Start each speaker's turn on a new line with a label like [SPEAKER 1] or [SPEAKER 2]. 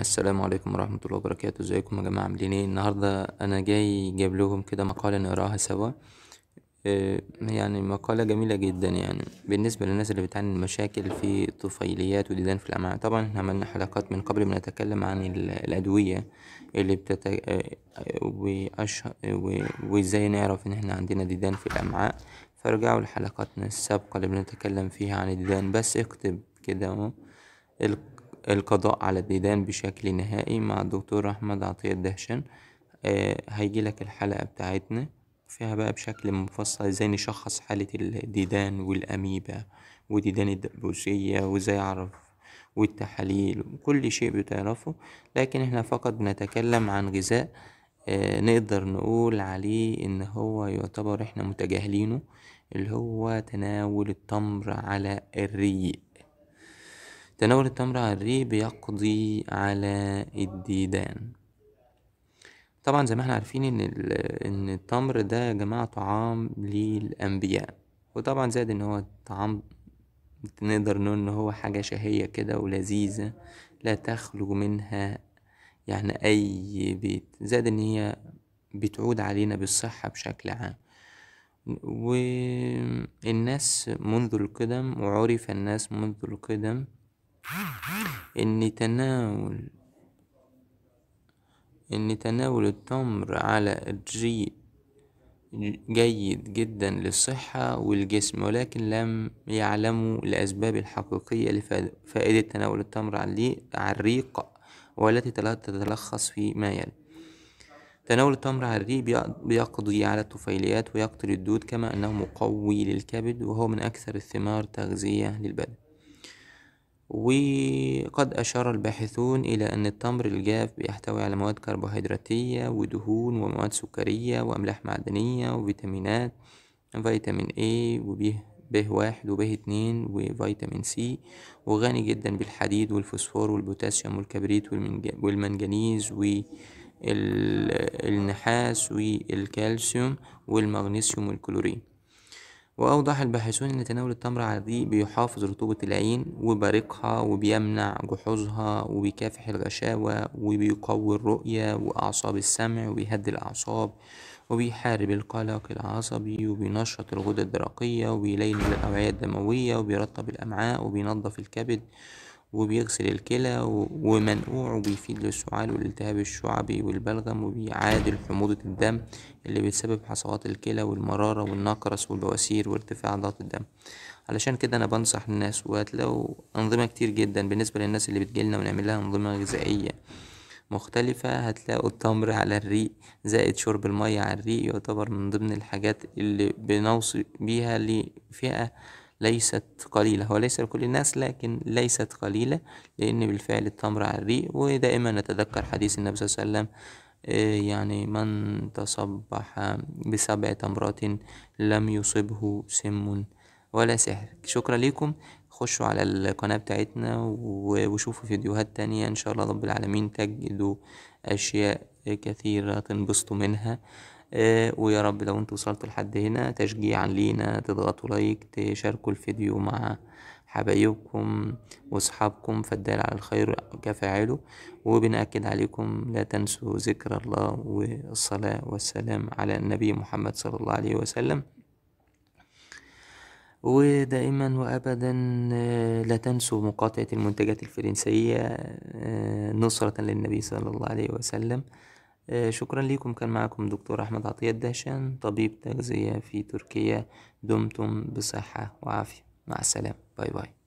[SPEAKER 1] السلام عليكم ورحمة الله وبركاته ازيكم يا جماعة عاملين ايه النهاردة انا جاي جايب لهم كده مقالة نقراها سوا آه، يعني مقالة جميلة جدا يعني بالنسبة للناس اللي بتعاني من مشاكل في طفيليات وديدان في الأمعاء طبعا احنا عملنا حلقات من قبل ما نتكلم عن الأدوية اللي بتت آه، وازاي نعرف ان احنا عندنا ديدان في الأمعاء فارجعوا لحلقاتنا السابقة اللي بنتكلم فيها عن الديدان بس اكتب كده القضاء على الديدان بشكل نهائي مع الدكتور أحمد عطية الدهشان آه، هيجي لك الحلقة بتاعتنا فيها بقى بشكل مفصل ازاي نشخص حالة الديدان والأميبا وديدان الدبوسية وازاي أعرف والتحاليل وكل شيء بتعرفه لكن احنا فقط بنتكلم عن غذاء آه، نقدر نقول عليه ان هو يعتبر احنا متجاهلينه اللي هو تناول التمر على الريق تناول التمر على الريق بيقضي على الديدان طبعا زي ما احنا عارفين ان ان التمر ده يا جماعه طعام للانبياء وطبعا زائد ان هو طعام نقدر نقول ان هو حاجه شهيه كده ولذيذه لا تخلو منها يعني اي بيت زائد ان هي بتعود علينا بالصحه بشكل عام والناس منذ القدم وعرف الناس منذ القدم إن تناول إن تناول التمر على الريق جيد جدا للصحة والجسم ولكن لم يعلموا الأسباب الحقيقية لفائدة تناول التمر على الريق والتي تتلخص ما يلي تناول التمر على الريق بيقضي على الطفيليات ويقتل الدود كما أنه مقوي للكبد وهو من أكثر الثمار تغذية للبدن وقد أشار الباحثون إلى أن التمر الجاف بيحتوي على مواد كربوهيدراتية ودهون ومواد سكرية وأملاح معدنية وفيتامينات فيتامين A وب ب واحد وب اتنين وفيتامين سي وغني جدا بالحديد والفوسفور والبوتاسيوم والكبريت والمنجنيز والنحاس والكالسيوم والمغنيسيوم والكلورين وأوضح الباحثون أن تناول التمر على بيحافظ رطوبة العين وبارقها وبيمنع جحوظها وبيكافح الغشاوة وبيقوي الرؤية وأعصاب السمع وبيهدي الأعصاب وبيحارب القلق العصبي وبينشط الغدة الدرقية وبيلين الأوعية الدموية وبيرطب الأمعاء وبينظف الكبد وبيغسل الكلى ومنقوع وبيفيد للسعال والالتهاب الشعبي والبلغم وبيعادل حموضة الدم اللي بتسبب حصوات الكلى والمرارة والنقرس والبواسير وارتفاع ضغط الدم علشان كده أنا بنصح الناس وهتلاقوا أنظمة كتير جدا بالنسبة للناس اللي بتجيلنا ونعملها أنظمة غذائية مختلفة هتلاقوا التمر على الريق زائد شرب المية على الريق يعتبر من ضمن الحاجات اللي بنوصي بيها لفئة ليست قليلة هو ليس لكل الناس لكن ليست قليلة لأن بالفعل التمر على الريق ودائما نتذكر حديث النبي صلى الله عليه وسلم آه، يعني من تصبح بسبع تمرات لم يصبه سم ولا سحر شكرا لكم خشوا على القناة بتاعتنا وشوفوا فيديوهات تانية إن شاء الله رب العالمين تجدوا أشياء كثيرة تنبسطوا منها آه، ويا رب لو انتوا وصلتوا لحد هنا تشجيعا لينا تضغطوا لايك تشاركوا الفيديو مع حبايبكم واصحابكم فالدال على الخير كفاعله وبنأكد عليكم لا تنسوا ذكر الله والصلاة والسلام على النبي محمد صلى الله عليه وسلم ودائما وابدا آه، لا تنسوا مقاطعة المنتجات الفرنسية آه، نصرة للنبي صلى الله عليه وسلم آه، شكرا لكم كان معكم دكتور أحمد عطية الدهشان طبيب تغذية في تركيا دمتم بصحة وعافية مع السلامة باي باي